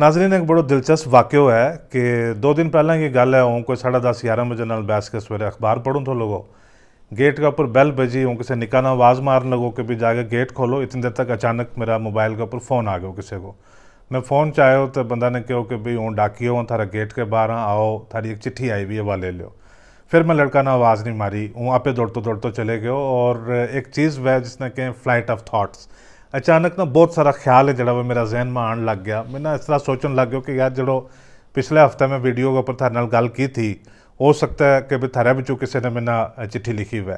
नाजरीन एक बड़ो दिलचस्प वाक्य है कि दो दिन पहले की गल है हूँ कोई साढ़े दस ग्यारह बजे नाल बैस के सवेरे अखबार पढ़ूँ तो लोगो गेट के ऊपर बैल बजी हूँ किसी निका ना आवाज़ मारन लगो कि भी जाके गेट खोलो इतनी देर तक अचानक मेरा मोबाइल के ऊपर फ़ोन आ गया किसी को मैं फ़ोन चाहो तो बंदा ने कहो कि भाई हूँ डाकी हो थारा गेट के बाहर आओ थारी एक चिट्ठी आई हुई है ले लो फिर मैं लड़का ने आवाज़ नहीं मारी हूँ आपे दौड़ते दौड़ते चले गए और एक चीज़ वह जिसने कहें फ्लाइट ऑफ थाट्स ਅਚਾਨਕ ਨਾ ਬਹੁਤ ਸਾਰਾ ਖਿਆਲ ਹੈ ਜਿਹੜਾ ਉਹ ਮੇਰਾ ਜ਼ਿਹਨ ਮਾ ਆਣ ਲੱਗ ਗਿਆ ਮੈਂ ਨਾ ਇਸ ਤਰ੍ਹਾਂ ਸੋਚਣ ਲੱਗ ਗਿਆ ਕਿ ਯਾਰ ਜਿਹੜੋ ਪਿਛਲੇ ਹਫਤੇ ਮੈਂ ਵੀਡੀਓ ਦੇ ਉੱਪਰ ਤੁਹਾਡੇ ਨਾਲ ਗੱਲ ਕੀਤੀ ਹੋ ਸਕਦਾ ਹੈ ਕਿ ਵੀ ਥਾਰੇ ਵਿੱਚੋਂ ਕਿਸੇ ਨੇ ਮੈਨਾਂ ਚਿੱਠੀ ਲਿਖੀ ਹੋਵੇ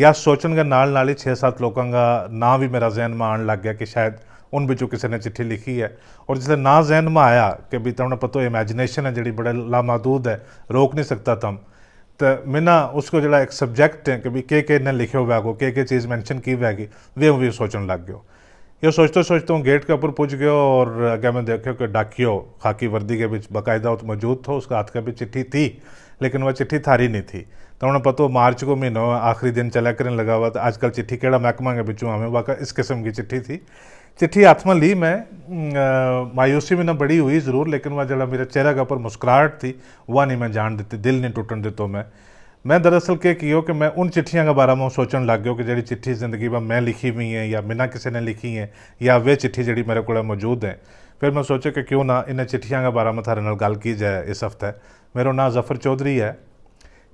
ਜਾਂ ਸੋਚਣ ਦੇ ਨਾਲ ਨਾਲ ਹੀ 6-7 ਲੋਕਾਂ ਦਾ ਨਾਂ ਵੀ ਮੇਰਾ ਜ਼ਿਹਨ ਮਾ ਆਣ ਲੱਗ ਗਿਆ ਕਿ ਸ਼ਾਇਦ उन बिचों किसी ने चिट्ठी लिखी है और जिससे ना जहन में आया कि भी तुमने पता इमेजिनेशन है जी बड़े लामादूद है रोक नहीं सकता तुम तो मैं ना उसको जरा एक सब्जेक्ट है कि भी के के ने लिखे हुए को के के चीज़ मैंशन की हुएगी वे भी सोचने लग गया ये सोचते सोचते हूँ गेट के ऊपर पूछ गए और अगर मैं देखो कि डाकियो खाकी वर्दी के बीच बाकायदा मौजूद था उसका हाथ का भी चिट्ठी थी लेकिन वह चिट्ठी थारी नहीं थी तो उन्हें पता मार्च को महीनों आखिरी दिन चला करने लगा हुआ था आजकल चिट्ठी केड़ा महकमा के बिचू हमें वाका इस किस्म की चिट्ठी थी चिट्ठी हाथ में ली मैं मायूसी में ना बड़ी हुई ज़रूर लेकिन वह जरा मेरे चेहरा के ऊपर मुस्कुराहट थी वह नहीं मैं जान देती दिल नहीं टूटन देता मैं मैं दरअसल के कियो कि मैं उन चिट्ठियाँ के बारे में सोचण लग गयो कि जी चिट्ठी जिंदगी में मैं लिखी हुई है या बिना किसी ने लिखी है या वे चिट्ठी जी मेरे को मौजूद है फिर मैं सोचा कि क्यों ना इन्हें चिट्ठियाँ के बारे में थारे नाल गल की जाए इस हफ्ते मेरा नाम जफर चौधरी है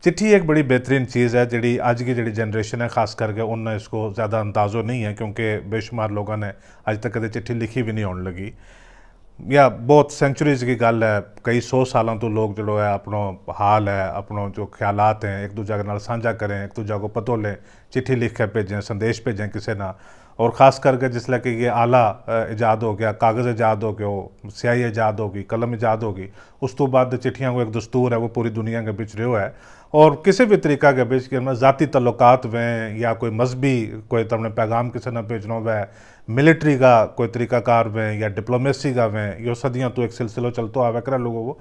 चिट्ठी एक बड़ी बेहतरीन चीज़ है जी अज की जी जनरेशन है खास करके उन्हें इसको ज़्यादा अंदाज़ो नहीं है क्योंकि बेशुमार लोगों ने अज तक कदम चिट्ठी लिखी भी नहीं आने लगी या बहुत सेंचुरीज की गल है कई सौ सालों तो लोग जो है अपनों हाल है अपनों जो ख्याल हैं एक दूजे के साझा करें एक दूजे को पतो लें चिट्ठी लिख के भेजें संदेश भेजें किसी ना और ख़ास करके जिसल कि ये आला ईजाद हो गया कागज़ ईजाद हो गया स्याही ईजाद होगी कलम ईजाद होगी उस तो बाद चिट्ठियाँ को एक दस्तूर है वो पूरी दुनिया के बीच रो है और किसी भी तरीका के बीच के जाती तल्लुकात में या कोई मजहबी कोई तमने पैगाम किसी ने भेजना वह मिलिट्री का कोई तरीक़ाकार में या डिप्लोमेसी का में यो सदियाँ तो एक सिलसिलो चलतो आवे कर लोगों को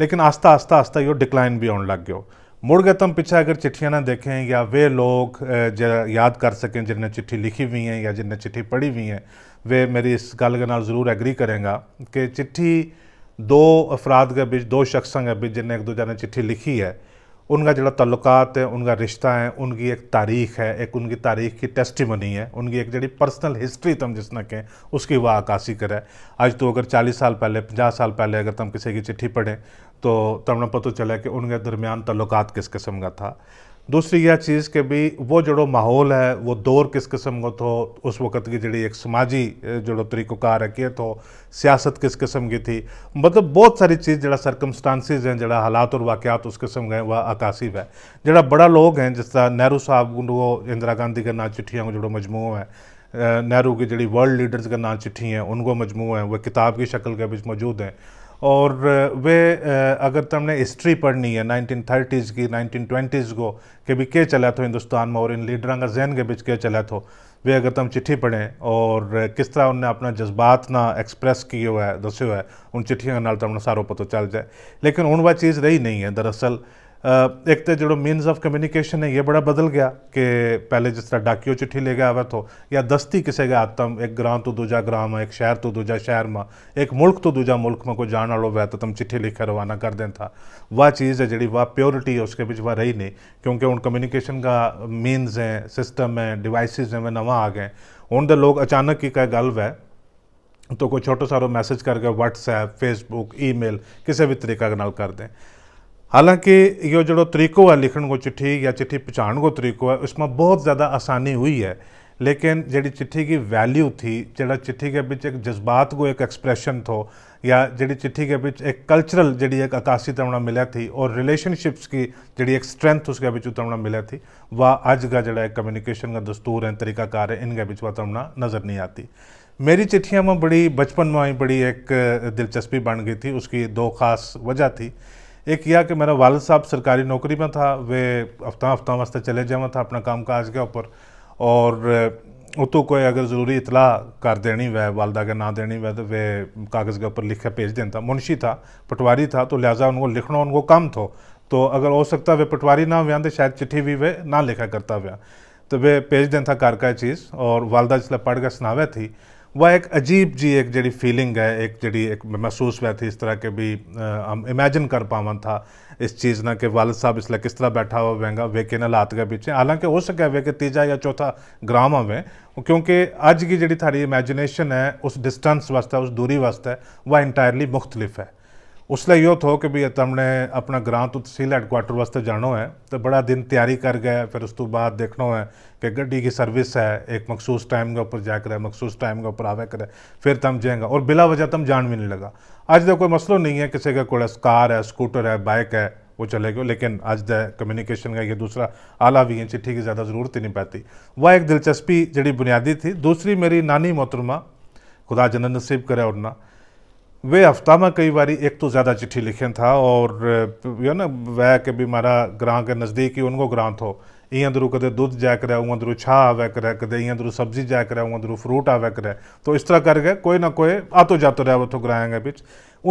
लेकिन आस्ता आस्ता आस्ता यो डिक्लाइन भी आने लग गयो मुड़ गए तुम पीछे अगर चिट्ठियाँ ना देखें या वे लोग याद कर सकें जिन्हें चिट्ठी लिखी हुई हैं या जिन्हें चिट्ठी पढ़ी हुई हैं वे मेरी इस गल के जरूर एग्री करेंगे कि चिट्ठी दो अफराद के बीच दो शख्सों के बीच जिन्हें एक दूजे ने चिट्ठी लिखी है उनका जो तल्लुकात है उनका रिश्ता है उनकी एक तारीख है एक उनकी तारीख की टेस्टिमनी है उनकी एक जड़ी पर्सनल हिस्ट्री तुम जिसने कहें उसकी वह आकाशी करे आज तो अगर चालीस साल पहले पचास साल पहले अगर तुम तो किसी की चिट्ठी पढ़ें तो तुमने पता चला कि उनके दरमियान तल्लुकात किस किस्म का था दूसरी यह चीज़ कि भी वो जो माहौल है वो दौर किस किस्म को थो उस वक़्त की जड़ी एक समाजी जो तरीक़ोकार है कि सियासत किस किस्म की थी मतलब बहुत सारी चीज़ जड़ा सरकमस्टांसिस हैं जो हालात और वाक़त उस किस्म के वह अकासिब है जो बड़ा लोग हैं जिस तरह नेहरू साहब वो इंदिरा गांधी का नाम चिट्ठियाँ को जो मजमू है नेहरू की जी वर्ल्ड लीडर्स का नाम चिट्ठी हैं उनको मजमू हैं वह किताब की शक्ल के बीच मौजूद हैं और वे अगर तमने हिस्ट्री पढ़नी है नाइनटीन थर्टीज़ की नाइनटीन ट्वेंटीज़ को के भी क्या चला था तो हिंदुस्तान में और इन लीडर का जहन के बीच के चला था तो, वे अगर तुम चिट्ठी पढ़ें और किस तरह उनने अपना जज्बात ना एक्सप्रेस किया हुआ है दस्यो है उन चिट्ठियों के नाल तुमने सारों पता चल जाए लेकिन उन वह चीज़ रही नहीं है दरअसल एक तो जो मीनस ऑफ कम्युनिकेशन है ये बड़ा बदल गया कि पहले जिस तरह डाकियो चिट्ठी ले गया आवे तो या दस्ती किसे गया आतम एक ग्रां तो दूजा ग्राम एक शहर तो दूजा शहर में एक मुल्क तो दूजा मुल्क में कोई जाने वालों वह तो तुम चिट्ठी लिखे रवाना कर दें था वह चीज़ है जी वह प्योरिटी है उसके बीच वह रही नहीं क्योंकि उन कम्युनिकेशन का मीनस हैं सिस्टम है डिवाइसिस हैं वह नवा आ गए हूँ तो लोग अचानक ही कह गल वह तो कोई छोटो सारो मैसेज करके व्हाट्सएप फेसबुक ईमेल किसी भी तरीका कर दें हालांकि यो जो तरीक़ो है लिखण को चिट्ठी या चिट्ठी पहुँचाण को तरीक़ो है उसमें बहुत ज़्यादा आसानी हुई है लेकिन जी चिट्ठी की वैल्यू थी जो चिट्ठी के बीच एक जज्बात को एक एक्सप्रेशन थो या जी चिट्ठी के बीच एक कल्चरल जी एक अकासी तमना मिले थी और रिलेशनशिप्स की जी एक स्ट्रेंथ उसके बीच तमना मिले थी वह आज का जड़ा एक कम्युनिकेशन का दस्तूर है तरीकाकार है इनके बीच वह तमना नज़र नहीं आती मेरी चिट्ठियाँ में बड़ी बचपन में ही बड़ी एक दिलचस्पी बन गई थी उसकी दो खास वजह थी एक किया कि मेरा वालद साहब सरकारी नौकरी में था वे हफ्ता हफ्ता वास्ते चले जावा था अपना काम काज के ऊपर और उतो कोई अगर ज़रूरी इतला कर देनी वह वालदा के ना देनी वह तो वे कागज़ के ऊपर लिख के भेज देता मुंशी था पटवारी था तो लिहाजा उनको लिखना उनको कम थो तो अगर हो सकता वे पटवारी ना हुआ तो शायद चिट्ठी भी वे ना लिखा करता हुआ तो वे भेज देता घर का चीज़ और वालदा जिसल पढ़ के सुनावे थी वह एक अजीब जी एक जड़ी फीलिंग है एक जड़ी एक महसूस हुआ थी इस तरह के भी हम इमेजिन कर पावन था इस चीज़ ना कि वालद साहब इसलिए किस तरह बैठा हुआ वेंगा वेके ना लात गए पीछे हालांकि हो सके वे कि तीजा या चौथा ग्राम हमें क्योंकि अज की जी थारी इमेजिनेशन है उस डिस्टेंस वास्ते उस दूरी वास्ते वह इंटायरली मुख्तलिफ है उसल यो थो कि भी तमने अपना ग्रां तो तहसील हैडकुआटर वास्ते जाना है तो बड़ा दिन तैयारी कर गया फिर उस तो बाद देखना है कि गड्डी की सर्विस है एक मखसूस टाइम के ऊपर जा करे मखसूस टाइम के ऊपर आवे करे फिर तम जाएगा और बिला वजह तम जान भी नहीं लगा अज का कोई मसलो नहीं है किसी के कोई कार है स्कूटर है बाइक है वो चले गए लेकिन आज द कम्युनिकेशन का ये दूसरा आला भी है चिट्ठी की ज़्यादा ज़रूरत ही नहीं पैती वह एक दिलचस्पी जी बुनियादी थी दूसरी मेरी नानी मोहतरमा खुदा जनन नसीब करे और ना वे हफ्ता में कई बार एक तो ज़्यादा चिट्ठी लिखे था और यो ना वह के भी मारा ग्रां के नज़दीक ही उनको ग्रां थो इं दरू कद दुध जाया करे उँ दरू छा आवे करे कद इं दरू सब्जी जाया करे उँ दरू फ्रूट आवे करे तो इस तरह करके कोई ना कोई आतो जातो रहा उतो तो ग्राएंगे बीच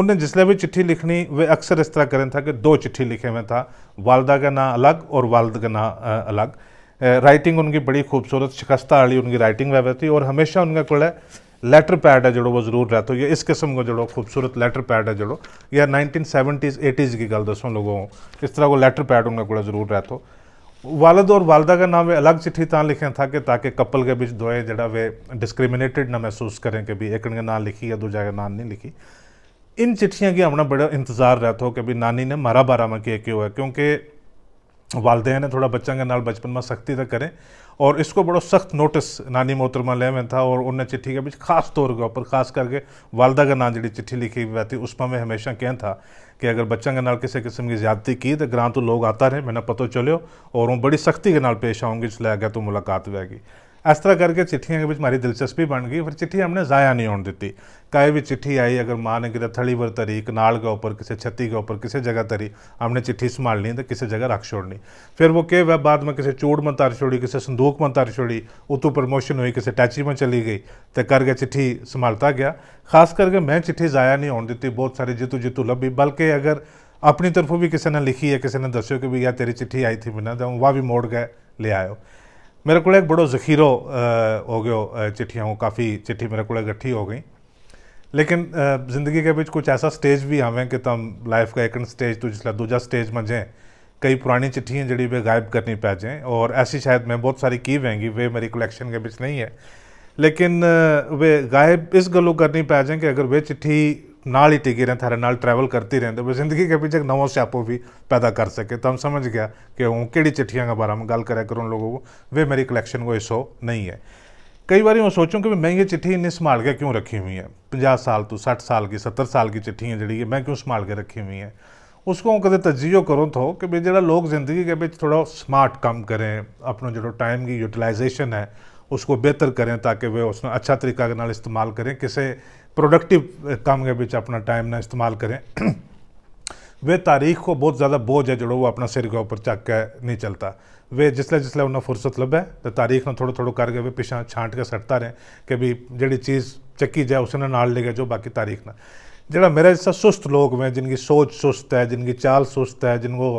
उन्हें जिसले भी चिट्ठी लिखनी वे अक्सर इस तरह करें था कि दो चिट्ठी लिखे हुए था वालदा का ना अलग और वालद का ना अलग राइटिंग उनकी बड़ी खूबसूरत शिकस्ता वाली उनकी राइटिंग वह थी और हमेशा उनका को है लैटर पैड है जो वो ज़रूर रह तो इस किस्म का जो खूबसूरत लैटर पैड है जो या नाइनटीन सैवनटीज़ एटीज़ की गल दसो लोगों को इस तरह को लैटर पैड उन्होंने को ज़रूर तो वालद और वालदा का नाम वे अलग चिट्ठी तक लिखा था कि ताकि कपल के बीच दोए जड़ा वे डिस्क्रिमिनेटेड ना महसूस करें कि भी एक ने नाम लिखी या दूजा का नाम नहीं लिखी इन चिट्ठियों की अपना बड़ा इंतज़ार रहता हो कि भी नानी ने मारा बारा में किया क्यों है क्योंकि वालदे ने थोड़ा बच्चों के नाल बचपन में सख्ती तो करें और इसको बड़ो सख्त नोटिस नानी मोहतरमा लिया में था और उन्हें चिट्ठी के बीच खास तौर के ऊपर खास करके वालदा का नाम जी चिट्ठी लिखी हुई थी उसमें मैं हमेशा कह था कि अगर बच्चों के नाल किसी किस्म की ज्यादती की तो ग्रां तो लोग आता रहे मैंने पता चलो और वो बड़ी सख्ती के नाल पेश आऊँगी जिसलिए गया तो मुलाकात हुएगी इस तरह करके चिट्ठियों के बीच हमारी दिलचस्पी बन गई फिर चिट्ठी हमने ज़ाया नहीं होने देती कहीं भी चिट्ठी आई अगर माँ ने कि थड़ी पर तरी कनाल के ऊपर किसी छत्ती के ऊपर किसी जगह तरी हमने चिट्ठी संभाल ली तो किसी जगह रख छोड़नी फिर वो के वह बाद में किसी चूड़ में तार छोड़ी किसी संदूक में तार छोड़ी उतों प्रमोशन हुई किसी टैची में चली गई तो करके चिट्ठी संभालता गया खास करके मैं चिट्ठी ज़ाया नहीं होने देती बहुत सारी जितू जितू लभी बल्कि अगर ਆਪਣੀ ਤਰਫੋਂ ਵੀ ਕਿਸੇ ਨੇ ਲਿਖੀ ਹੈ ਕਿਸੇ ਨੇ ਦੱਸਿਓ ਕਿ ਵੀ ਯਾ ਤੇਰੀ ਚਿੱਠੀ ਆਈ ਥੀ ਬਿਨਾਂ ਤਾਂ ਵਾਹ ਵੀ ਮੋੜ ਗਏ ਲੈ ਆਇਓ मेरे को एक बड़ो ज़खीरो हो गयो चिट्ठियों काफ़ी चिट्ठी मेरे को इकट्ठी हो गई लेकिन ज़िंदगी के बीच कुछ ऐसा स्टेज भी आवे कि तुम तो लाइफ का एक स्टेज तो जिस दूजा स्टेज में कई पुरानी चिट्ठियाँ जड़ी वे गायब करनी पै जाएँ और ऐसी शायद मैं बहुत सारी की वेंगी वे मेरी कलेक्शन के बीच नहीं है लेकिन वे गायब इस गलों करनी पै जाएँ कि अगर वे चिट्ठी ਨਾਲ ही टिकी ਰਹਿਣ ਥਾਰੇ ट्रैवल करती रहें तो वो जिंदगी के पीछे एक नवो स्यापो भी पैदा कर सके तो हम समझ गया कि वो कि चिट्ठिया के बारे में गल करा करो उन लोगों को वे मेरी कलैक्शन को हिस्सो नहीं है कई बार मैं सोचूँ कि मैं ये चिट्ठी इन्नी संभाल के क्यों रखी हुई है पचास साल तो सठ साल की सत्तर साल की चिट्ठी है जी मैं क्यों संभाल के रखी हुई है उसको कद कदम तजियो करो तो कि भी जरा लोग जिंदगी के बीच थोड़ा स्मार्ट काम करें अपना जो टाइम की यूटिलाइजेशन है उसको बेहतर करें ताकि वे उसमें अच्छा तरीका इस्तेमाल करें किसी प्रोडक्टिव eh, काम के बीच अपना टाइम ना इस्तेमाल करें वे तारीख को बहुत ज़्यादा बोझ है जोड़ो वो अपना सिर के ऊपर चक के नहीं चलता वे जिसले जिसले उन्हें फुर्सत लभे तो तारीख में थोड़ा थोड़ा करके वे पिछा छांट के सटता रहे कि भी जी चीज़ चक्की जाए उसने नाल गया जो बाकी तारीख ना जो मेरे जैसा सुस्त लोग हैं जिनकी सोच सुस्त है जिनकी चाल सुस्त है जिनको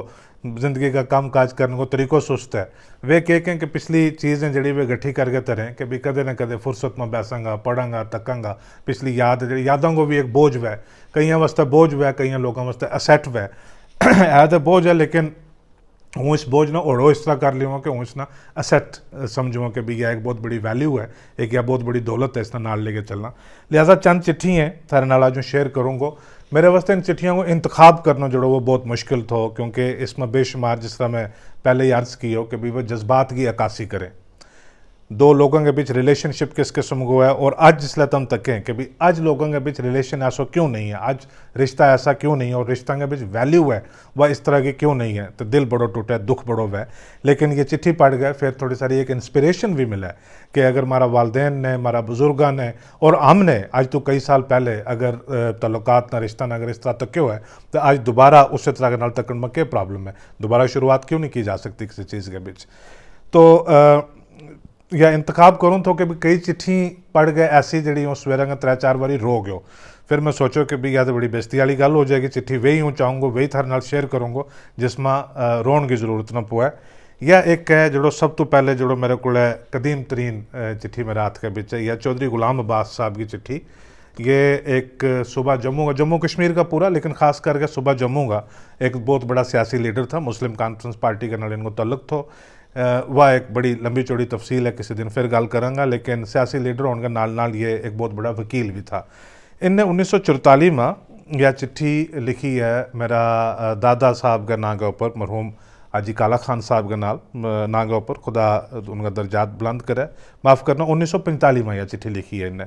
ज़िंदगी का काम काज करने को तरीक़ो सुस्त है वे कह कहें कि पिछली चीज़ें जी वे गठी करके तरें तो कि भी कदे ना कदे फुर्सत में बैसंगा पढ़ांगा तकंगा पिछली याद यादों को भी एक बोझ वै कई वास्ते बोझ वै कई लोगों वास्ते असैट वै है तो बोझ है लेकिन हूँ इस बोझ ना ओढ़ो इस तरह कर लियो कि हूँ इस ना असैट समझूँ कि भी यह एक बहुत बड़ी वैल्यू है एक यह बहुत बड़ी दौलत है तरह नाल लेके चलना लिहाजा चंद चिट्ठी हैं सारे नाल आज शेयर करूँगा मेरे वास्ते इन चिट्ठियों को इंतखब करना जोड़ो वो बहुत मुश्किल था क्योंकि इसमें बेशुमार जिस तरह मैं पहले ही अर्ज़ की हो कि भाई वह जज्बात की अक्सी करें दो लोगों के बीच रिलेशनशिप किस किस्म को है और आज जिसल तुम तकें कि भाई आज लोगों के बीच रिलेशन ऐसा क्यों नहीं है आज रिश्ता ऐसा क्यों नहीं है और रिश्ता के बीच वैल्यू है वह इस तरह की क्यों नहीं है तो दिल बड़ो टूटे दुख बड़ो हुआ लेकिन ये चिट्ठी पढ़ गए फिर थोड़ी सारी एक इंस्पिरेशन भी मिला कि अगर हमारा वालदेन ने हमारा बुजुर्गान ने और हमने आज तो कई साल पहले अगर तल्लुकात ना रिश्ता ना अगर इस तरह तक क्यों है तो आज दोबारा उस तरह के नाल तक में क्या प्रॉब्लम है दोबारा शुरुआत क्यों नहीं की जा सकती किसी चीज़ के बीच तो आ, या इंतखब करूँ तो कि भी कई चिट्ठी पढ़ गए ऐसी जी सवेरे का त्रै चार बारी रो गयो फिर मैं सोचो कि भी यह तो बड़ी बेस्ती वाली गल हो जाएगी चिट्ठी वही हूँ चाहूँगो वही थारे शेयर करूँगो जिसमें रोन की जरूरत ना पवे या एक है जो सब तो पहले जो मेरे को कदीम तरीन चिट्ठी मेरे हाथ के बिच है या चौधरी गुलाम अब्बास साहब की चिट्ठी ये एक सुबह जम्मू का जम्मू कश्मीर का पूरा लेकिन ख़ास करके सुबह जम्मू का एक बहुत बड़ा सियासी लीडर था मुस्लिम कॉन्फ्रेंस पार्टी के नाल इनको तल्लक था वह एक बड़ी लंबी चौड़ी तफसील है किसी दिन फिर गल कराँगा लेकिन सियासी लीडर होने नाल नाल ये एक बहुत बड़ा वकील भी था इनने उन्नीस सौ चौताली में यह चिट्ठी लिखी है मेरा दादा साहब का नागा ऊपर मरहूम हाजी काला खान साहब के नाल नागा ऊपर खुदा उनका दर्जात बुलंद करे माफ़ करना उन्नीस सौ पैंतालीस में यह चिट्ठी लिखी है इनने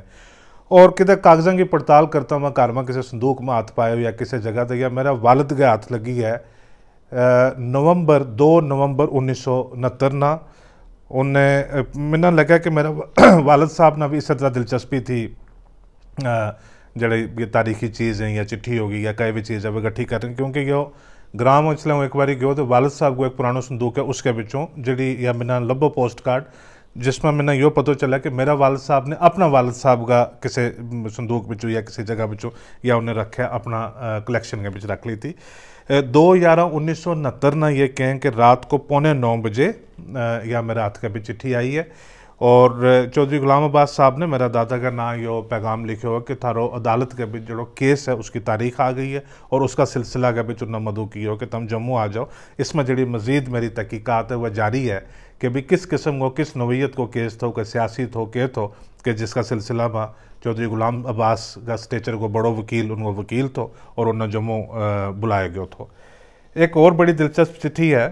और किधर कागज़ों की पड़ताल करता हुआ कार में किसी संदूक में हाथ पाया या किसी जगह तक या मेरा वालद के हाथ लगी है नवंबर दो नवंबर उन्नीस सौ ना उन्हें लगे कि मेरा वालद साहब ने भी इस तरह दिलचस्पी थी जड़े तारीखी चीज़ है या चिट्ठी होगी या कई भी चीज़ है वह इकट्ठी करें क्योंकि यो ग्राम अंचलों में एक बार गयो तो वालद साहब को एक पुराना संदूक है उसके बिचों जी या मैंने लभो पोस्ट कार्ड जिसमें मैंने यो पता चला कि मेरा वालद साहब ने अपना वालद साहब का किसी संदूक बिचों या किसी जगह बिचों या उन्हें रखे अपना कलैक्शन के बिच रख ली थी दो ग्यारह उन्नीस सौ ना ये कहें कि रात को पौने नौ बजे या मेरे हाथ का भी चिट्ठी आई है और चौधरी गुलाम अब्बास साहब ने मेरा दादा का नाम यो पैगाम लिखे हुआ कि थारो अदालत का भी जो केस है उसकी तारीख आ गई है और उसका सिलसिला का भी चुनाव मधु की हो कि तुम जम्मू आ जाओ इसमें जड़ी मजीद मेरी तहकीकत है वह जारी है कि भी किस किस्म को किस नोयीत को केस थो कि सियासी थो के थो कि जिसका सिलसिला चौधरी गुलाम अब्बास का स्टेचर को बड़ो वकील उनको वकील तो और उन्होंने जम्मू बुलाया गया तो एक और बड़ी दिलचस्प चिट्ठी है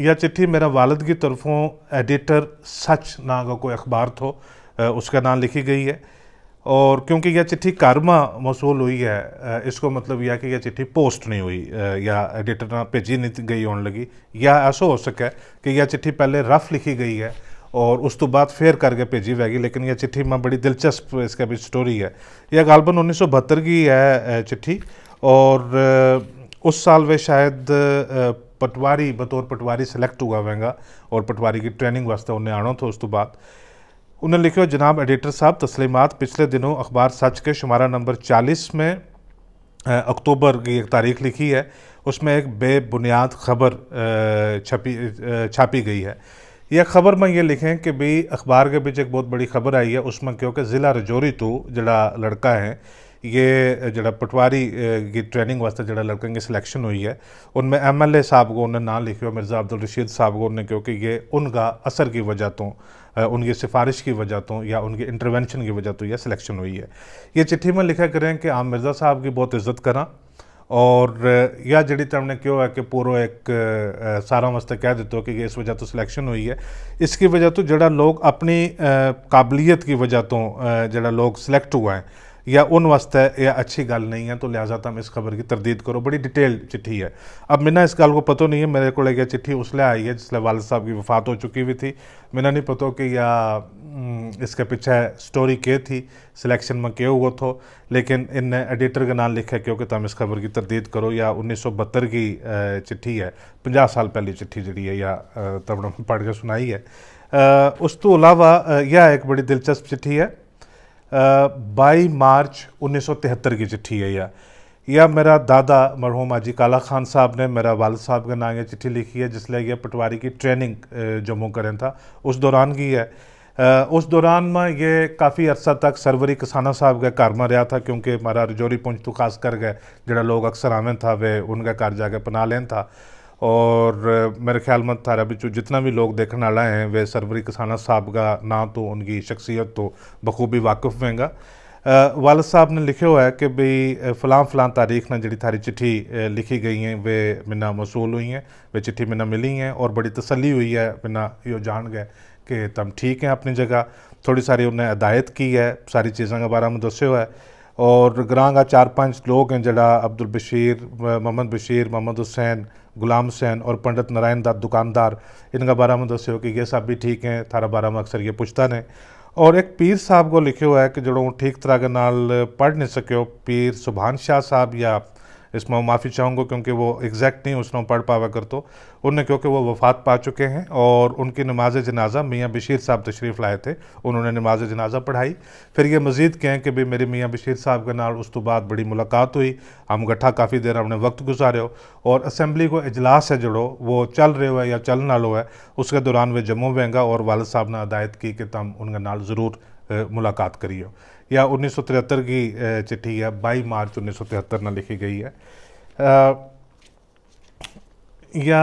यह चिट्ठी मेरा वालद की तरफों एडिटर सच ना का कोई अखबार तो उसका नाम लिखी गई है और क्योंकि यह चिट्ठी कारमा मौसूल हुई है इसको मतलब यह कि यह चिट्ठी पोस्ट नहीं हुई या एडिटर ना भेजी नहीं गई होने लगी या ऐसा हो सके कि यह चिट्ठी पहले रफ लिखी गई है और उस तो बाद फिर करके भेजी वैगी लेकिन यह चिट्ठी में बड़ी दिलचस्प इसके बीच स्टोरी है यह गालबन उन्नीस सौ बहत्तर की है चिट्ठी और उस साल वे शायद पटवारी बतौर पटवारी सिलेक्ट हुआ वेंगा और पटवारी की ट्रेनिंग वास्ते उन्हें आना था उस तो बाद उन्हें लिखो जनाब एडिटर साहब तस्लीमत पिछले दिनों अखबार सच के शुमारा नंबर चालीस में अक्टूबर की एक तारीख लिखी है उसमें एक बेबुनियाद खबर छपी छापी गई है यह खबर में ये लिखें कि भी अखबार के बीच एक बहुत बड़ी खबर आई है उसमें क्योंकि ज़िला रजौरी तो जड़ा लड़का है ये जड़ा पटवारी की ट्रेनिंग वास्ते जड़ा लड़कों की सिलेक्शन हुई है उनमें एम एल ए साहब को उन्हें ना लिखे मिर्ज़ा अब्दुल रशीद साहब को उन्हें क्योंकि ये उनका असर की वजह तो उनकी सिफारिश की वजह तो या उनके इंटरवेंशन की वजह तो यह सिलेक्शन हुई है ये चिट्ठी में लिखा करें कि आम हाँ, मिर्ज़ा साहब की बहुत इज्जत करा और या जी तमने क्यों है कि पूरा एक सारा वास्ते कह दिता कि इस वजह तो सिलेक्शन हुई है इसकी वजह तो जो लोग अपनी काबिलियत की वजह तो जो लोग सिलेक्ट हुआ है या उन वास्ते यह अच्छी गल नहीं है तो लिहाजा तुम इस खबर की तरदीद करो बड़ी डिटेल्ड चिट्ठी है अब मिना इस गल को पता नहीं है मेरे को यह चिट्ठी उस आई है जिसल वालद साहब की वफात हो चुकी हुई थी मैंने नहीं पता कि या इसके पीछे स्टोरी के थी सिलेक्शन में के हुआ थो लेकिन इन एडिटर का नाम लिखा क्योंकि तुम इस खबर की तरदीद करो या उन्नीस सौ बहत्तर की चिट्ठी है पाँह साल पहली चिट्ठी जी है या तब पढ़ के सुनाई है उस तो अलावा यह एक बड़ी दिलचस्प चिट्ठी है बई मार्च उन्नीस सौ तिहत्तर की चिट्ठी है यह यह मेरा दादा मरहूम हाजी काला खान साहब ने मेरा वाल साहब के नाम यह चिट्ठी लिखी है जिसलिए यह पटवारी की ट्रेनिंग जम्मू करें था उस दौरान की है उस दौरान में ये काफ़ी अर्सा तक सरवरी किसाना साहब के घर में रहा था क्योंकि हमारा रजौरी पुंछ तो खास कर गए लोग अक्सर आवे था वे उनके घर जाके पना लेन था और मेरे ख्याल में थारा बिचू जितना भी लोग देखने वाला हैं वे सरवरी किसाना साहब का ना तो उनकी शख्सियत तो बखूबी वाकिफ़ होंगे वाल साहब ने लिखे हुआ है कि भाई फ़लाँ फ़लाँ तारीख ना जी थारी चिट्ठी लिखी गई है वे मिना मौसूल हुई हैं वे चिट्ठी मिना मिली हैं और बड़ी तसली हुई है मिना यो जान गए कि तम ठीक हैं अपनी जगह थोड़ी सारी उन्हें हदायत की है सारी चीज़ों के बारे में दस्यो है और का चार पांच लोग हैं जड़ा अब्दुल बशीर मोहम्मद बशीर मोहम्मद हुसैन गुलाम हुसैन और पंडित नारायण दाद दुकानदार इनका बारह में दस्यो कि ये सब भी ठीक हैं थारा बारह में अक्सर ये पूछता ने और एक पीर साहब को लिखे हुआ है कि जो ठीक तरह के नाल पढ़ नहीं सको पीर सुबहान शाह साहब या इसमें माफ़ी चाहूँगा क्योंकि वो एग्जैक्ट नहीं उसने पढ़ पावा कर तो उनने क्योंकि वो वफात पा चुके हैं और उनकी नमाज जनाजा मियाँ बशीर साहब तशरीफ़ लाए थे उन्होंने नमाज जनाजा पढ़ाई फिर ये मज़ीद कहें कि भाई मेरी मियाँ बशीर साहब के नाल उस तो बाद बड़ी मुलाकात हुई हम गठा काफ़ी देर अपने वक्त गुजारे हो और असम्बली को इजलास है जड़ो वो चल रहे हो या चल नो है उसके दौरान वे जम्मू वेंगा और वालद साहब ने हदायत की कि तम उनके नाल ज़रूर मुलाकात करिए या 1973 की चिट्ठी है बाई मार्च उन्नीस सौ लिखी गई है आ, या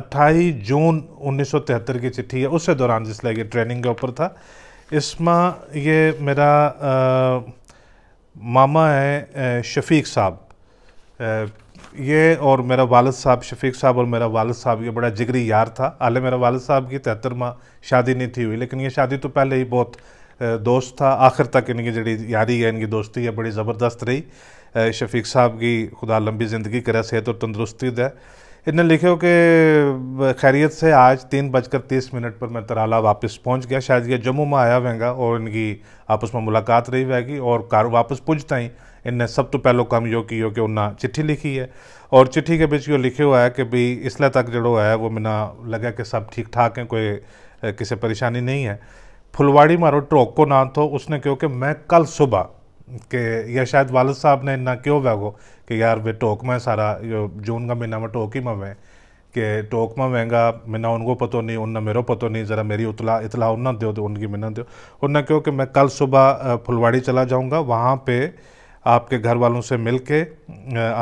अट्ठाईस जून 1973 की चिट्ठी है उससे दौरान जिस ये ट्रेनिंग के ऊपर था इसमें ये मेरा आ, मामा है शफीक साहब ये और मेरा वालद साहब शफीक साहब और मेरा वालद साहब ये बड़ा जिगरी यार था हाल मेरा वालद साहब की तिहत्तर माह शादी नहीं थी हुई लेकिन ये शादी तो पहले ही बहुत दोस्त था आखिर तक इनकी जी यारी है इनकी दोस्ती है बड़ी ज़बरदस्त रही शफीक साहब की खुदा लंबी ज़िंदगी करे सेहत और तंदरुस्ती दे इन्हें लिखे हो कि खैरियत से आज तीन बजकर तीस मिनट पर मैं तराला वापस पहुंच गया शायद ये जम्मू में आया वेंगा और इनकी आपस में मुलाकात रही वेगी और कार वापस पूछता ही इनने सब तो पहलो काम यो की कि उन्हें चिट्ठी लिखी है और चिट्ठी के बिच यो लिखे हुआ है कि भाई इसलिए तक जो है वो मैंने लगे कि सब ठीक ठाक हैं कोई किसी परेशानी नहीं है फुलवाड़ी मारो टोक को ना तो उसने क्यों कि मैं कल सुबह के या शायद वालद साहब ने इन्ना क्यों वैगो कि यार वे टोक में सारा यो जून का महीना में टोक ही में वें कि टोक में वेंगा मैंने उनको पतो नहीं उन मेरे पतो नहीं ज़रा मेरी उतला इतला उन्हें दो तो उनकी मिन्नत दो उनने क्यों कि मैं कल सुबह फुलवाड़ी चला जाऊँगा वहाँ पर आपके घर वालों से मिल के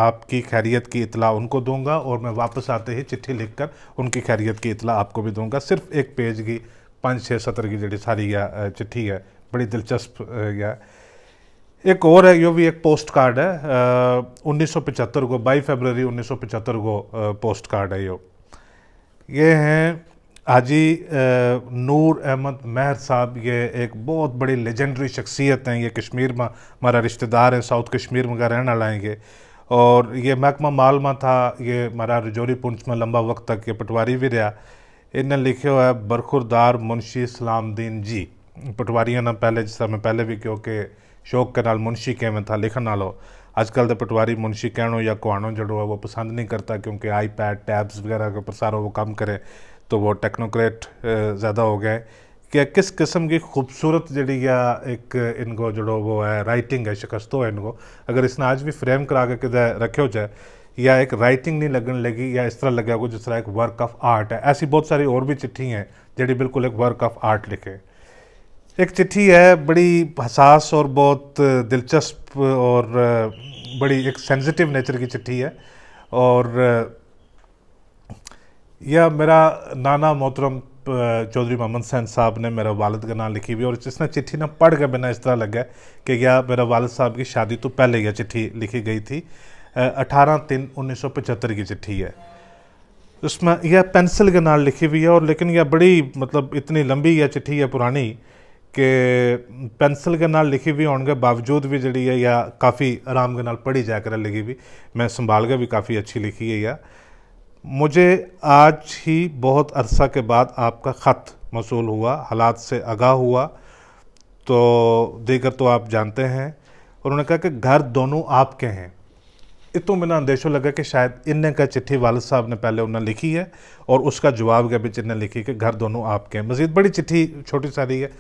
आपकी खैरियत की इतला उनको दूंगा और मैं वापस आते ही चिट्ठी लिखकर उनकी खैरियत की इतला आपको भी दूंगा सिर्फ एक पेज की ਪੰਜ छः सत्र की जी सारी है ਚਿੱਠੀ ਹੈ ਬੜੀ ਦਿਲਚਸਪ एक और है यो भी एक पोस्ट कार्ड है उन्नीस को उन्नीस सौ पचहत्तर को पोस्ट कार्ड है यो ये हैं हाजी नूर अहमद मेहर साहब ये एक बहुत बड़ी लेजेंडरी शख्सियत हैं ये कश्मीर में हमारा रिश्तेदार हैं साउथ कश्मीर में का रहने वाला हैं ये और ये महकमा माल में था ये हमारा रजौरी पुंछ में लंबा वक्त तक ये पटवारी भी रहा ਇਹਨਾਂ ਲਿਖਿਆ ਹੋਇਆ ਬਰਖੁਰਦਾਰ ਮੁਨਸ਼ੀ ਸਲਾਮਦੀਨ ਜੀ ਪਟਵਾਰੀਆਂ ਨਾਲ ਪਹਿਲੇ ਜਿਸ ਸਮੇਂ ਪਹਿਲੇ ਵੀ ਕਿਉਂਕਿ ਸ਼ੋਕ ਕੇ ਨਾਲ ਮੁਨਸ਼ੀ ਕਿਵੇਂ ਥਾ ਲਿਖਣ ਨਾਲੋ ਅੱਜ ਕੱਲ ਦੇ ਪਟਵਾਰੀ ਮੁਨਸ਼ੀ ਕਹਿਣੋ ਜਾਂ ਕੁਆਣੋ ਜੜੋ ਉਹ ਪਸੰਦ ਨਹੀਂ ਕਰਤਾ ਕਿਉਂਕਿ ਆਈਪੈਡ ਟੈਬਸ ਵਗੈਰਾ ਕੋ ਪ੍ਰਸਾਰ ਉਹ ਕੰਮ ਕਰੇ ਤਾਂ ਉਹ ਟੈਕਨੋਕ੍ਰੇਟ ਜ਼ਿਆਦਾ ਹੋ ਗਏ ਕਿ ਕਿਸ ਕਿਸਮ ਦੀ ਖੂਬਸੂਰਤ ਜਿਹੜੀ ਆ ਇੱਕ ਇਨਗੋ ਜੜੋ ਉਹ ਹੈ ਰਾਈਟਿੰਗ ਹੈ ਸ਼ਕਸਤੋ ਇਨਗੋ ਅਗਰ ਇਸ ਅੱਜ ਵੀ ਫਰੇਮ ਕਰਾ ਕੇ ਕਿਦਾ ਰੱਖਿਓ ਜਾਏ या एक राइटिंग नहीं लगने लगी या इस तरह लगे होगा जिस तरह एक वर्क ऑफ आर्ट है ऐसी बहुत सारी और भी चिट्ठी हैं जी बिल्कुल एक वर्क ऑफ आर्ट लिखे एक चिट्ठी है बड़ी हसास और बहुत दिलचस्प और बड़ी एक सेंसिटिव नेचर की चिट्ठी है और यह मेरा नाना मोहतरम चौधरी मोहम्मद सैन साहब ने मेरा वालद का नाम लिखी हुई और जिसने चिट्ठी ना पढ़ के बिना इस तरह लगा कि यह मेरा वालद साहब की शादी तो पहले यह चिट्ठी लिखी गई थी अठारह तीन उन्नीस सौ पचहत्तर की चिट्ठी है उसमें यह पेंसिल के नाल लिखी हुई है और लेकिन यह बड़ी मतलब इतनी लंबी यह चिट्ठी है पुरानी कि पेंसिल के नाल लिखी हुई होने के बावजूद भी जड़ी है या काफ़ी आराम के नाल पढ़ी जाकर लिखी हुई मैं संभाल के भी काफ़ी अच्छी लिखी है यह मुझे आज ही बहुत अरसा के बाद आपका ख़त मौसूल हुआ हालात से आगाह हुआ तो देकर तो आप जानते हैं उन्होंने कहा कि घर दोनों आपके हैं इतों बिना अंदेशों लगा कि शायद इन्ने का चिट्ठी वालद साहब ने पहले उन्हें लिखी है और उसका जवाब गया इन्हें लिखी कि घर दोनों आपके हैं मज़ीद बड़ी चिट्ठी छोटी सारी है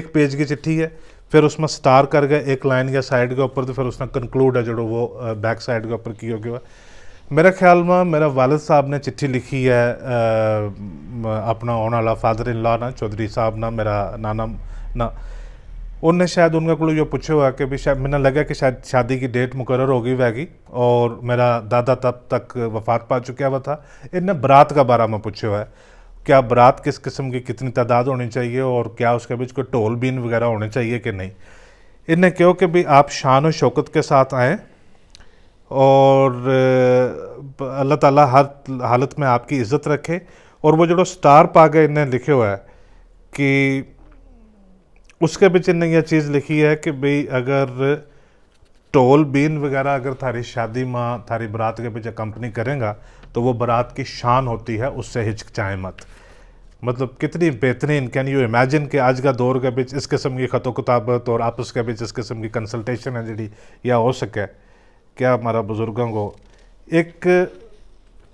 एक पेज की चिट्ठी है फिर उसमें स्टार कर गए एक लाइन या साइड के ऊपर तो फिर उसने कंक्लूड है जो वो बैक साइड के ऊपर की गया मेरा ख्याल में मेरा वालद साहब ने चिट्ठी लिखी है आ, अपना आने वाला फादर इन लॉ ना चौधरी साहब ना मेरा नाना ना उनने शायद उनका कोई यो पूछे हुआ कि भी शायद मैंने लगा कि शायद शादी की डेट मुकर हो गई वैगी और मेरा दादा तब तक वफात पा चुका हुआ था इनने बरात का बारे में पूछे हुआ है क्या बरात किस किस्म की कितनी तादाद होनी चाहिए और क्या उसके बीच कोई टोल बीन वगैरह होने चाहिए कि नहीं इनने क्यों कि भाई आप शान और शौकत के साथ आएँ और अल्लाह ताला हर हालत में आपकी इज़्ज़त रखे और वो जो स्टार पा गए इनने लिखे हुआ है कि उसके भी ने यह चीज़ लिखी है कि भाई अगर टोल बीन वगैरह अगर थारी शादी माँ थारी बारात के पीछे कंपनी करेगा तो वो बरात की शान होती है उससे चाहे मत मतलब कितनी बेहतरीन कैन यू इमेजिन कि आज का दौर के बीच इस किस्म की ख़तो किताबत और आपस के बीच इस किस्म की कंसल्टेशन है जी या हो सके क्या हमारा बुज़ुर्गों को एक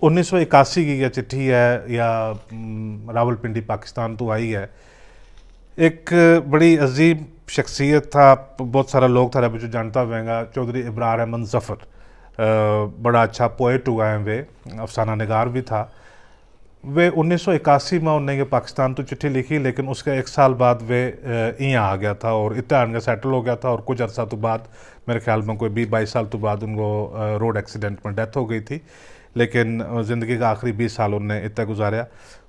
1981 की यह चिट्ठी है या रावलपिंडी पाकिस्तान तो आई है एक बड़ी अजीब शख्सियत था बहुत सारा लोग था जो जानता होगा चौधरी इब्रार अहमद जफ़र बड़ा अच्छा पोइट हुआ है वे अफसाना नगार भी था वे 1981 में उन्होंने पाकिस्तान तो चिट्ठी लिखी लेकिन उसके एक साल बाद वे यहाँ आ गया था और इतना सेटल हो गया था और कुछ अर्सा तो बाद मेरे ख्याल में कोई बीस बाईस साल तो बाद उनको रोड एक्सीडेंट में डेथ हो गई थी लेकिन ज़िंदगी का आखिरी बीस साल उन्हें इतना गुजारिया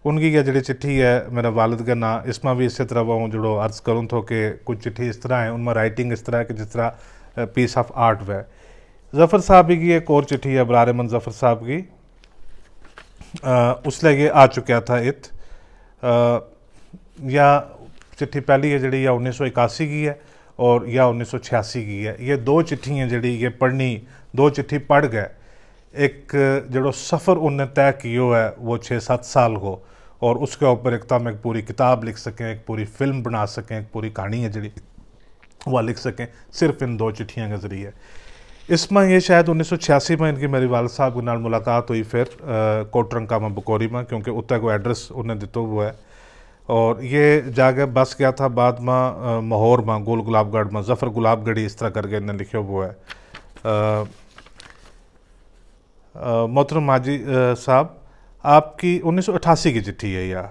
उनकी यह जी चिट्ठी है मेरा वालद का ना इसमें भी इस तरह वो जो अर्ज़ करूँ तो कि कुछ चिट्ठी इस तरह है उनमें राइटिंग इस तरह है कि जिस तरह पीस ऑफ आर्ट वह जफ़र साहब की एक और चिट्ठी है बरार मन जफ़र साहब की उस ये आ चुका था इत या चिट्ठी पहली है जी या उन्नीस सौ इक्यासी की है और या उन्नीस सौ छियासी की है ये दो चिट्ठी हैं जी ये पढ़नी दो चिट्ठी पढ़ गए एक जो सफ़र उनने तय किया है वो छः सात साल को और उसके ऊपर एक तम तो एक पूरी किताब लिख सकें एक पूरी फिल्म बना सकें एक पूरी कहानी है जी वह लिख सकें सिर्फ इन दो चिट्ठिया के ज़रिए इसमें ये शायद उन्नीस सौ छियासी में इनकी मेरी वाल साहब के मुलाकात हुई फिर कोटरंका में बकोरी में क्योंकि उत्तर को एड्रेस उन्हें दिता हुआ है और ये जाके बस गया था बाद में माहौर में गोल गुलाबगढ़ में जफ़र गुलाबगढ़ी इस तरह करके इन्हें लिखे हुआ है मोहतरम माजी साहब आपकी 1988 की चिट्ठी है या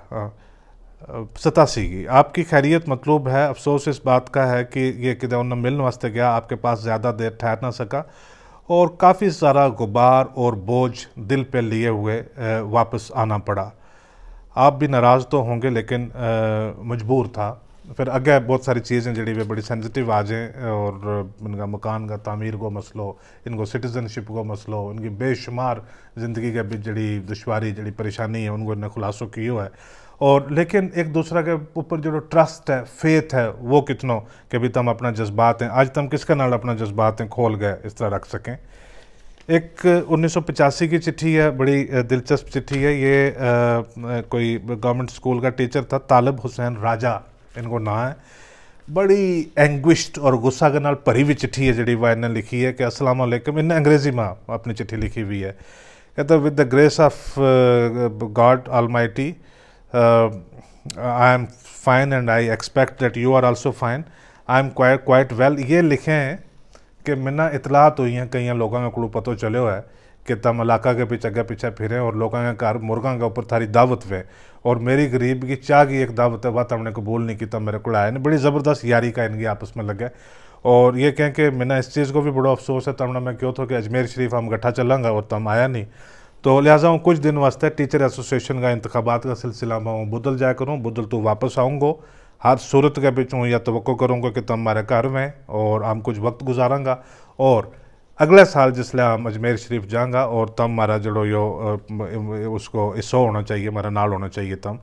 सतासी की आपकी खैरियत मतलूब है अफसोस इस बात का है कि ये किदा उन्हें मिलने वास्ते गया आपके पास ज़्यादा देर ठहर ना सका और काफ़ी सारा गुबार और बोझ दिल पे लिए हुए वापस आना पड़ा आप भी नाराज़ तो होंगे लेकिन मजबूर था फिर अगे बहुत सारी चीज़ें जी वे बड़ी सेंसिटिव आ जाएँ और इनका मकान का तमीर को मसलो इनको सिटीजनशिप को मसलो इनकी बेशुमार ज़िंदगी के भी जड़ी दुशारी जड़ी परेशानी है उनको इन्हें खुलासो किया है और लेकिन एक दूसरा के ऊपर जो ट्रस्ट है फेथ है वो कितनों के भी तम अपना जज्बात हैं आज तम किसके नाल अपना जज्बात हैं खोल गए इस तरह रख सकें एक उन्नीस की चिट्ठी है बड़ी दिलचस्प चिट्ठी है ये आ, कोई गवर्नमेंट स्कूल का टीचर था तालब हुसैन राजा इनको ना है बड़ी एंग्विश्ड और गुस्सा के नाल भरी हुई चिट्ठी है जी वाइन ने लिखी है कि असलम इन्हें अंग्रेजी में अपनी चिट्ठी लिखी हुई है तो with the grace of God almighty I am fine and I expect that you are also fine I am quite quite well ये लिखे हैं कि मिना इतलाहत हुई हैं कई लोगों को पतो चलो है कि तम इलाका के पीछे अगे पीछे फिरें और लोगों के घर मुर्गों के ऊपर थारी दावत वे और मेरी गरीब की चाह की एक दावत है वह तमने तो कबूल नहीं किया तब तो मेरे को आया नहीं बड़ी ज़बरदस्त यारी का इनकी आपस में लगे और ये कहें कि मैंने इस चीज़ को भी बड़ा अफसोस है तमने तो मैं क्यों था कि अजमेर शरीफ हम गठा चलेंगे और तम आया नहीं तो लिहाजा हूँ कुछ दिन वास्ते टीचर एसोसिएशन का इंतबात का सिलसिला में हूँ बुदल जाया करूँ बुदल तो वापस आऊँगो हर सूरत के बीच हूँ या तो करूँगा कि तुम हमारे घर में और हम कुछ वक्त गुजारांगा और अगले साल जिसले अजमेर शरीफ जाऊँगा और तम मारा जड़ो यो उसको हिस्सो होना चाहिए मारा नाल होना चाहिए तम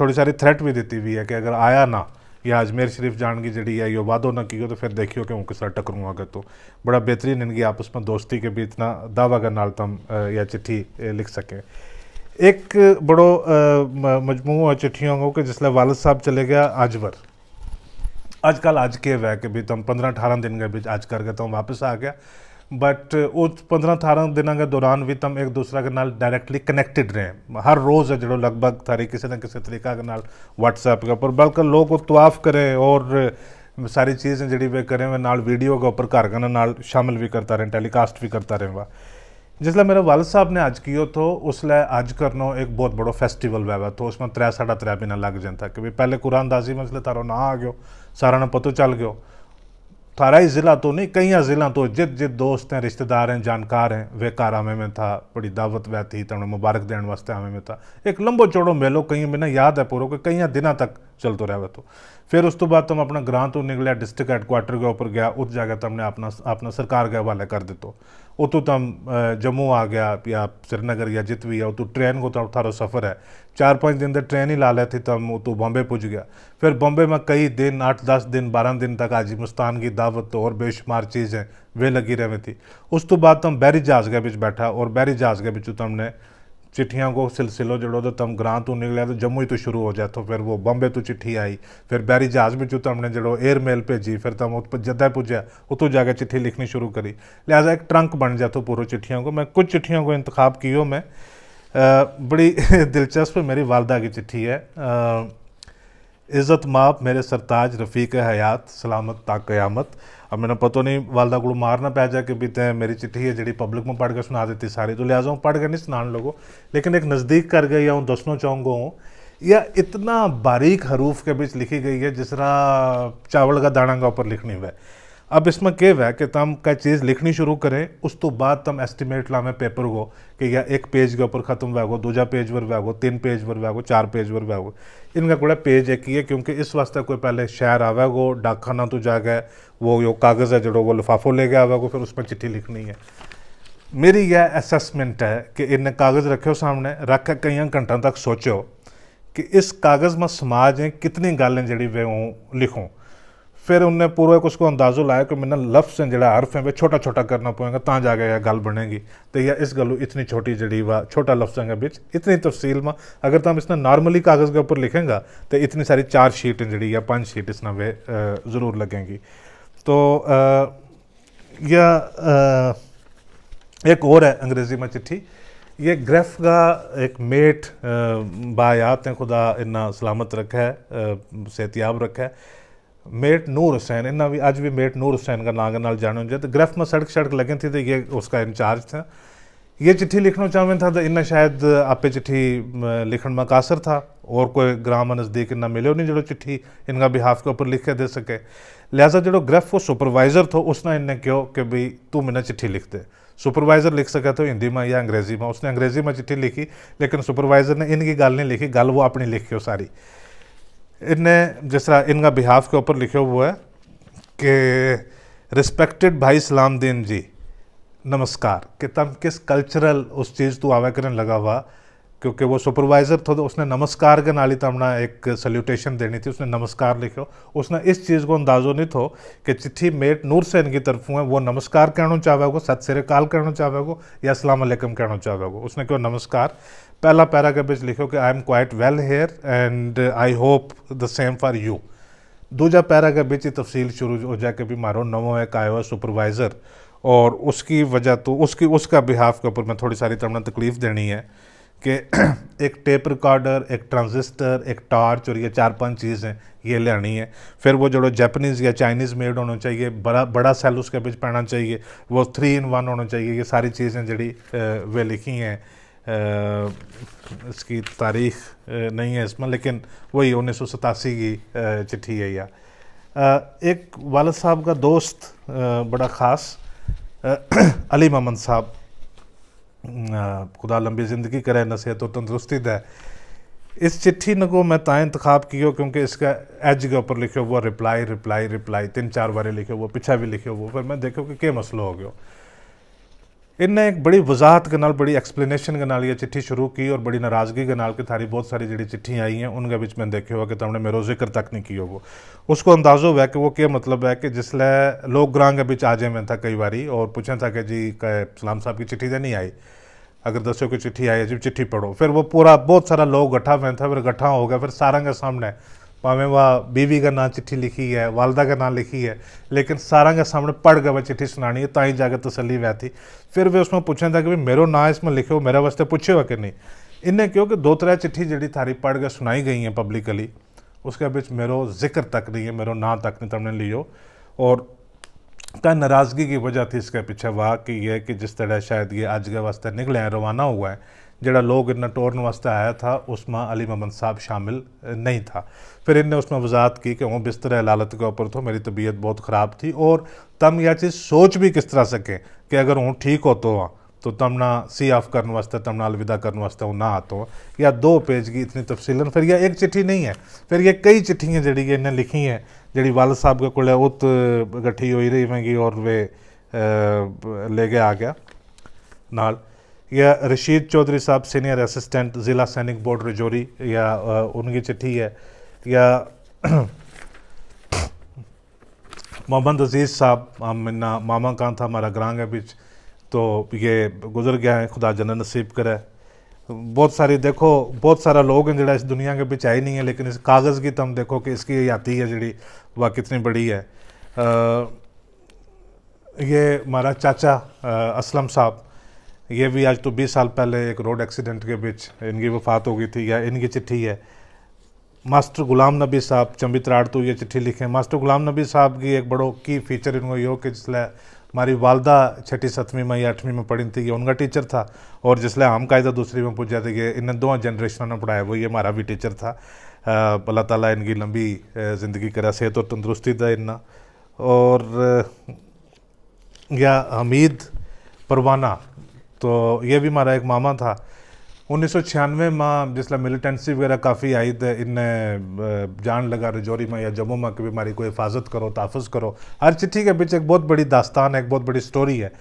थोड़ी सारी थ्रेट भी दी हुई है कि अगर आया ना या अजमेर शरीफ जान की जी है यो वादो ना की तो फिर देखियो कि किस साथ टकरूँ अगर तो बड़ा बेहतरीन इनकी आपस में दोस्ती के भी इतना दावा कर नाल तम या चिट्ठी लिख सकें एक बड़ो मजमू चिट्ठियों को कि जिसल वालद साहब चले गया आजवर अजकल आज के हुआ कि भी तुम तो पंद्रह अठारह दिन के बीच आज करके तुम तो वापस आ गया बट uh, उस पंद्रह अठारह दिन के दौरान भी तुम तो एक दूसरे के नाल डायरेक्टली कनेक्टेड रहे हर रोज़ जो लगभग थारी किसी न किसी तरीका के नाल व्हाट्सएप के ऊपर बल्कि लोग वो तवाफ करें और uh, सारी चीज़ें जी वे करें वे नाल वीडियो के ऊपर घर गाने नाल शामिल भी करता रहें टेलीकास्ट भी करता रहें वा जिसला मेरे वालद साहब ने आज किया तो उसले आज करनो एक बहुत बड़ो फेस्टिवल वैवा तो उसमें त्रै साढ़ा त्रै महीना लग जाता कि भाई पहले कुरानदाजी में इसलिए तारो ना आ गयो सारा ਨੂੰ चल ਚੱਲ थारा ही ज़िला तो नहीं कई जिलों तो जित जित दोस्त हैं रिश्तेदार हैं जानकार हैं वेकार आवे में था बड़ी दावत वह थी तमें मुबारक देने वास्ते हमें में था एक लंबो चौड़ो मेलो कई मैंने याद है पूरा कि कई दिनों तक चलते रहे तो फिर उस तो बाद तुम तो अपना ग्रां तो निकलिया डिस्ट्रिक्ट हेडक्वार्टर के ऊपर गया उस जाकर तुमने अपना अपना सरकार के हवाले कर दितो उतो तव्हां जम्मू आ गया या श्रीनगर या जित भी या उतो ट्रेन को तो थारो सफ़र है चार पाँच दिन तक ट्रेन ही लाले थी तम उतो बॉम्बे पहुँच गया फिर बॉम्बे में कई दिन आठ दस दिन बारह दिन तक आजिमस्तान की दावत तो और बेशुमार चीज़ें वे लगी रही थी उस तो बाद तुम बैरी जहाज़ के बिच बैठा और बैरी जहाज़ के बिच तुमने चिट्ठियों को सिलसिलो जो तम तो ग्रां तू निकलिया तो जम्मू ही तो शुरू हो जाए तो फिर वो बॉम्बे तो चिट्ठी आई फिर बैरी जहाज में जो तुमने जो एयरमेल भेजी फिर तुम उत जद्दा पुजया उतो जाके चिट्ठी लिखनी शुरू करी लिहाजा एक ट्रंक बन जाए तो पूरा चिट्ठियों को मैं कुछ चिट्ठियों को इंतखाब कियो मैं आ, बड़ी दिलचस्प मेरी वालदा की चिट्ठी है आ, इज़्ज़त माप मेरे सरताज रफ़ीक हयात सलामत ताक कयामत अब मैंने पता नहीं वालदा को मारना पै जा कि भी तैं मेरी चिट्ठी है जी पब्लिक में पढ़ के सुना देती सारी तो लिहाजा पढ़ के नहीं सुना लोगों लेकिन एक नज़दीक कर गई हूँ दसनों चाहूँगा हूँ या इतना बारीक हरूफ के बीच लिखी गई है जिस तरह चावल का दाना का ऊपर लिखनी हुआ है अब इसमें केव है कि तम का चीज़ लिखनी शुरू करें उस तो बाद तम एस्टिमेट में पेपर को कि या एक पेज के ऊपर ख़त्म वैगो दूजा पेज पर वैगो तीन पेज पर वैगो चार पेज पर वैगो इनका कोई पेज एक ही है क्योंकि इस वास्ते कोई पहले शहर आवेगो डाकखाना तो जागे वो यो कागज़ है जो वो लिफाफो लेके आवेगो फिर उसमें चिट्ठी लिखनी है मेरी यह असैसमेंट है कि इन्हें कागज़ हो सामने रख के कई घंटा तक सोचो कि इस कागज़ में समाज में कितनी गालें जड़ी वे लिखूँ फिर उन्हें पूरा कुछ को अंदाजो लाया कि मैंने लफ्स हैं जो अर्फ है वे छोटा छोटा करना पवेगा ता जाकर यह गल बनेगी तो यह इस गलू इतनी छोटी जड़ी वा छोटा लफ्स है बिच इतनी तफसील में अगर तुम इसने नॉर्मली कागज़ के ऊपर लिखेंगे तो इतनी सारी चार शीट जी या शीट इसने वे जरूर लगेंगी तो यह एक और है अंग्रेजी में चिट्ठी ये ग्रेफ का एक मेट बायात है खुदा इन्ना सलामत रखे है सेहतियाब रखे मेट नूर हुसैन इन भी आज भी मेट नूर हुसैन का नाग नाल जाने जाए तो ग्रफ में सड़क सड़क लगे थी तो ये उसका इंचार्ज था ये चिट्ठी लिखना चाहें था तो इन शायद आपे चिट्ठी लिखण में कासर था और कोई ग्राम नज़दीक इन्ना मिलो नहीं जो चिट्ठी इनका बिहाफ के ऊपर लिख के दे सके लिहाजा जो ग्रफ को सुपरवाइज़र थो उसने इनने कहो कि भाई तू मैंने चिट्ठी लिख दे सुपरवाइज़र लिख सका तो हिंदी में या अंग्रेज़ी में उसने अंग्रेज़ी में चिट्ठी लिखी लेकिन सुपरवाइज़र ने इनकी गल नहीं लिखी गल वो अपनी लिखी हो सारी इनने जिस तरह इनका बिहाफ के ऊपर लिखे हुआ है कि रिस्पेक्टेड भाई दीन जी नमस्कार कि तम किस कल्चरल उस चीज़ तो आवा करने लगा हुआ क्योंकि वो सुपरवाइज़र था तो उसने नमस्कार के नाली तमना तो एक सल्यूटेशन देनी थी उसने नमस्कार लिखो उसने इस चीज़ को अंदाजो नहीं थो कि चिट्ठी मेट नूर सेन की तरफों है वो नमस्कार कहना चाहेगा सत सिरकाल कहना चाहेगा या असलामैकम कहना चाहेगा उसने क्यों नमस्कार पहला पैराग्राफ में लिखो कि I am quite well here and I hope the same for you दूजा पैराग्राफ ਵਿੱਚ ਤਫਸੀਲ ਸ਼ੁਰੂ ਹੋ ਜਾ ਕੇ ਵੀ ਮਾਰੋ एक आयो है सुपरवाइजर और उसकी वजह तो उसकी उसका बिहाफ के ऊपर मैं थोड़ी सारी तमाम तकलीफ़ देनी है कि एक टेप रिकॉर्डर एक ट्रांजिस्टर एक टॉर्च और ये चार पांच चीज़ें ये आनी है फिर वो जो जैपनीज़ या चाइनीज़ मेड होना चाहिए बड़ा बड़ा सेल उसके बीच पहना चाहिए वो थ्री इन वन होना चाहिए ये सारी चीज़ें जड़ी uh, वे लिखी हैं इसकी तारीख नहीं है इसमें लेकिन वही उन्नीस सौ सतासी की चिट्ठी है यह एक वालद साहब का दोस्त बड़ा ख़ास अली ममन साहब खुदा लंबी ज़िंदगी करे नसीहत और तंदुरुस्ती दें इस चिट्ठी ने को मैं ताएँ इंतखब किया क्योंकि इसका एज के ऊपर लिखे हुआ रिप्लाई रिप्लाई रिप्लाई तीन चार बारे लिखे हुआ पीछा भी लिखे हुआ फिर मैं देखो कि क्या मसलो हो गया इनने एक बड़ी वजाहत के नाल बड़ी एक्सप्लेनेशन के नाल ये चिट्ठी शुरू की और बड़ी नाराज़गी के नाल कि थारी बहुत सारी जी चिट्ठी आई हैं उनके बीच में देखे हुआ कि तुमने मेरे जिक्र तक नहीं किया वो उसको अंदाजो हुआ कि वो क्या मतलब है कि जिसले लोग ग्रां के बीच आ जाए मैं था कई बार और पूछा था कि जी सलाम साहब की चिट्ठी तो नहीं आई अगर दसों कि चिट्ठी आई जी चिट्ठी पढ़ो फिर वो पूरा बहुत सारा लोग गठा में था फिर गठा हो गया फिर सारा के सामने भावें वह बीवी का ना चिट्ठी लिखी है वालदा का ना लिखी है लेकिन सारा के सामने पढ़ कर वह चिट्ठी सुनानी है ताई जाकर तसली वह थी फिर वे उसमें पूछा था कि मेरे ना इसमें लिखो मेरे वास्ते पूछे हो कि नहीं इन्हें क्योंकि दो त्रै चिट्ठी जी थारी पढ़ कर सुनाई गई है पब्लिकली उसके बिच मेरे जिक्र तक नहीं है मेरे ना तक नहीं तुमने लियो और क्या नाराज़गी की वजह थी इसके पीछे वाह कि यह कि जिस तरह शायद ये आज के वास्ते निकले हैं रवाना हुआ है जोड़ा लोग इन्हें ਟੋਰਨ वास्ते आया था उसमें अली मोहम्मद साहब शामिल नहीं था फिर इन्हें उसमें वजाहत की कि वो बिस्तर लालत के ऊपर तो मेरी तबीयत बहुत ख़राब थी और तम यह चीज़ सोच भी किस तरह सके कि अगर हूँ ठीक हो तो हाँ तो तमना सी ऑफ करने वास्ते तमना अलविदा करने वास्ते वो ना आता हूँ या दो पेज की इतनी तफसीलन फिर यह एक चिट्ठी नहीं है फिर यह कई चिट्ठियाँ जी इन्हें लिखी हैं जी वाल साहब के कोल उत गठी हो रही होगी और वे ले गया आ गया नाल या रशीद चौधरी साहब सीनियर असिस्टेंट ज़िला सैनिक बोर्ड रजौरी या उनकी चिट्ठी है या मोहम्मद अजीज़ साहब हम मामा कहाँ था हमारा ग्रांग के बीच तो ये गुजर गया है खुदा जन नसीब करे बहुत सारी देखो बहुत सारा लोग हैं जो इस दुनिया के बीच आए नहीं है लेकिन इस कागज़ की तो हम देखो कि इसकी आती है जी वह कितनी बड़ी है आ, ये हमारा चाचा आ, असलम साहब ये भी आज तो 20 साल पहले एक रोड एक्सीडेंट के बीच इनकी वफात हो गई थी या इनकी चिट्ठी है मास्टर गुलाम नबी साहब चंबी तो ये चिट्ठी लिखे मास्टर गुलाम नबी साहब की एक बड़ो की फीचर इनको यो कि जिसल हमारी वालदा छठी सतवीं में या अठवीं में पढ़ी थी ये उनका टीचर था और जिसलिए हम कायदा दूसरी में पूछा थे कि इन्हें दो जनरेशनों ने पढ़ाया वो ये हमारा भी टीचर था अल्लाह ताला इनकी लंबी ज़िंदगी करा सेहत और तंदरुस्ती था इन्ना और या हमीद परवाना तो ये भी हमारा एक मामा था उन्नीस सौ छियानवे में जिसल मिलिटेंसी वगैरह काफ़ी आई थे तो इन जान लगा रजौरी में या जम्मू में कि बीमारी को हिफाजत करो तहफ़ करो हर चिट्ठी के बीच एक बहुत बड़ी दास्तान है एक बहुत बड़ी स्टोरी है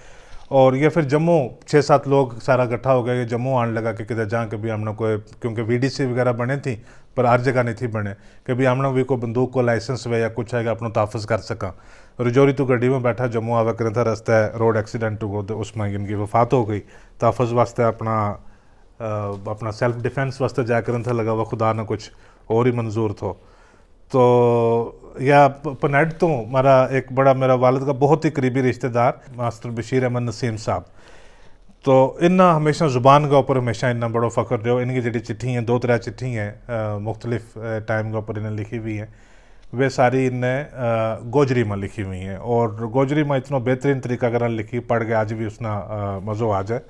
और ये फिर जम्मू छः सात लोग सारा इकट्ठा हो गया ये जम्मू आने लगा कि किधर जहाँ कभी हमने कोई क्योंकि सी वगैरह बने थी पर हर जगह नहीं थी बने कभी हमने भी कोई बंदूक को लाइसेंस हुए या कुछ है कि अपनों तहफ़ कर सका रजौरी तो गड्डी में बैठा जम्मू आवा करें था रस्ता है रोड एक्सीडेंट हो तो उसमें इनकी वफात हो गई तहफ़ वास्ते अपना आ, अपना सेल्फ डिफेंस वास्ते जा करें था लगा हुआ खुदा ना कुछ और ही मंजूर थो तो या पनेड तो मेरा एक बड़ा मेरा वालद का बहुत ही करीबी रिश्तेदार मास्टर बशीर अहमद नसीम साहब तो इन्ना हमेशा ज़ुबान के ऊपर हमेशा इन्ना बड़ो फ़ख्र रहो इनकी जी चिट्ठी हैं दो त्रै चिट्ठी हैं मुख्तलिफ़ टाइम के ऊपर इन्हें लिखी हुई हैं वे सारी इनने गोजरी में लिखी हुई हैं और गोजरी में इतना बेहतरीन तरीक़ा कर लिखी पढ़ के आज भी उसना मज़ो आ जाए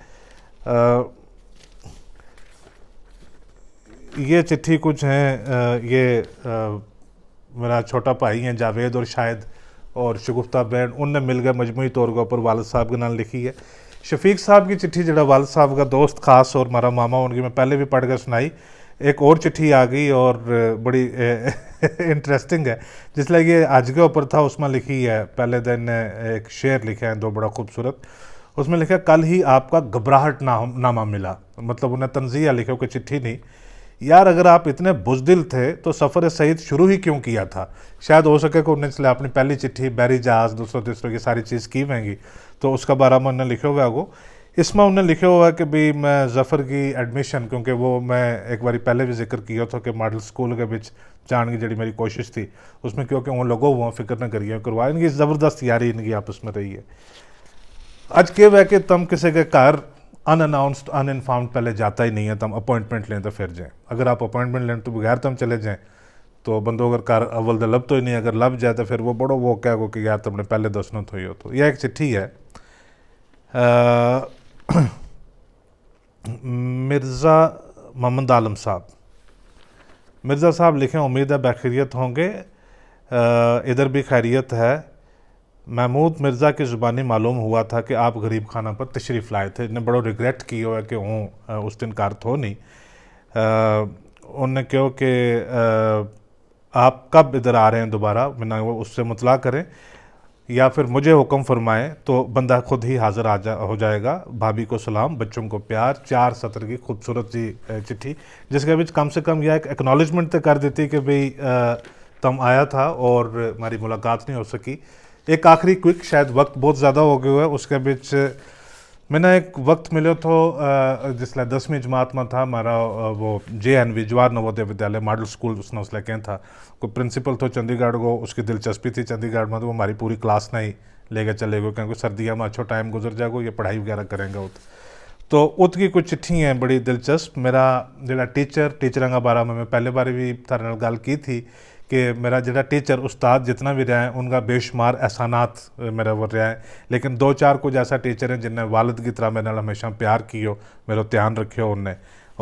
ये चिट्ठी कुछ हैं ये आ, मेरा छोटा भाई हैं जावेद और शायद और शगुफ्ता बहन उनने मिल गए मजमू तौर के ऊपर वालद साहब के नाम लिखी है शफीक साहब की चिट्ठी जरा वालद साहब का दोस्त खास और मारा मामा उनकी मैं पहले भी पढ़ कर सुनाई एक और चिट्ठी आ गई और बड़ी इंटरेस्टिंग है जिसल ये आज के ऊपर था उसमें लिखी है पहले दिन एक शेर लिखे हैं दो बड़ा खूबसूरत उसमें लिखा कल ही आपका घबराहट नाम नामा मिला मतलब उन्हें तंजिया लिखे कि चिट्ठी नहीं यार अगर आप इतने बुजदिल थे तो सफ़र सईद शुरू ही क्यों किया था शायद हो सके कि उन्हें इसलिए अपनी पहली चिट्ठी बैरी जहाज़ दूसरों तीसरों की सारी चीज़ की महंगी तो उसका बारे में उन्होंने लिखे हुआ आगो इसमें उन्होंने लिखा हुआ है कि भाई मैं जफर की एडमिशन क्योंकि वो मैं एक बार पहले भी जिक्र किया था कि मॉडल स्कूल के बिच जान की जड़ी मेरी कोशिश थी उसमें क्योंकि उन लोगों वो फिक्र न करिए करवा इनकी ज़बरदस्त यारी इनकी आपस में रही है आज के वह कि तुम किसी के घर अनअनाउंसड अनइनफॉर्म्ड पहले जाता ही नहीं है तुम अपॉइंटमेंट लें तो फिर जाएँ अगर आप अपॉइंटमेंट लें तो बगैर तुम चले जाएँ तो बंदो अगर कार अव्वल तो लभ तो ही नहीं अगर लभ जाए तो फिर वो बड़ो वो क्या को कि यार तुमने पहले दोस्तों थो तो ही हो तो यह एक चिट्ठी है मिर्ज़ा मोहम्मद आलम साहब मिर्ज़ा साहब लिखें उम्मीद है बखैरियत होंगे इधर भी खैरियत है महमूद मिर्ज़ा की ज़ुबानी मालूम हुआ था कि आप गरीब खाना पर तशरीफ़ लाए थे इन्हें बड़ो रिग्रेट की हुआ कि हूँ उस दिन कार हो नहीं उनने क्यों कि आप कब इधर आ रहे हैं दोबारा बिना वो उससे मुतला करें या फिर मुझे हुक्म फरमाएं तो बंदा खुद ही हाज़िर आ जा हो जाएगा भाभी को सलाम बच्चों को प्यार चार सत्र की खूबसूरत जी चिट्ठी जिसके बीच कम से कम यह एक एक्नॉलेजमेंट तो कर देती कि भाई तम आया था और हमारी मुलाकात नहीं हो सकी एक आखिरी क्विक शायद वक्त बहुत ज़्यादा हो गया है उसके बीच मैंने एक वक्त मिलो तो जिस दसवीं जमात में था मारा वो J N V Jawahar Navodaya Vidyalaya model school उसने उस कह था कोई प्रिंसिपल तो चंडीगढ़ को उसकी दिलचस्पी थी चंडीगढ़ में तो वो हमारी पूरी क्लास नहीं ही लेके चले गए क्योंकि सर्दियों में अच्छा टाइम गुजर जाएगा ये पढ़ाई वगैरह करेंगे उत तो उत की कुछ चिट्ठी हैं बड़ी दिलचस्प मेरा जो टीचर टीचर का बारे में मैं पहले बार भी थारे गल की थी कि मेरा जो टीचर उस्ताद जितना भी रहा है उनका बेशुमार एहसानात मेरा वो रहा है लेकिन दो चार कुछ ऐसा टीचर हैं जिन्हें वालद की तरह मेरे हमेशा प्यार की हो मेरा ध्यान रखे हो उनने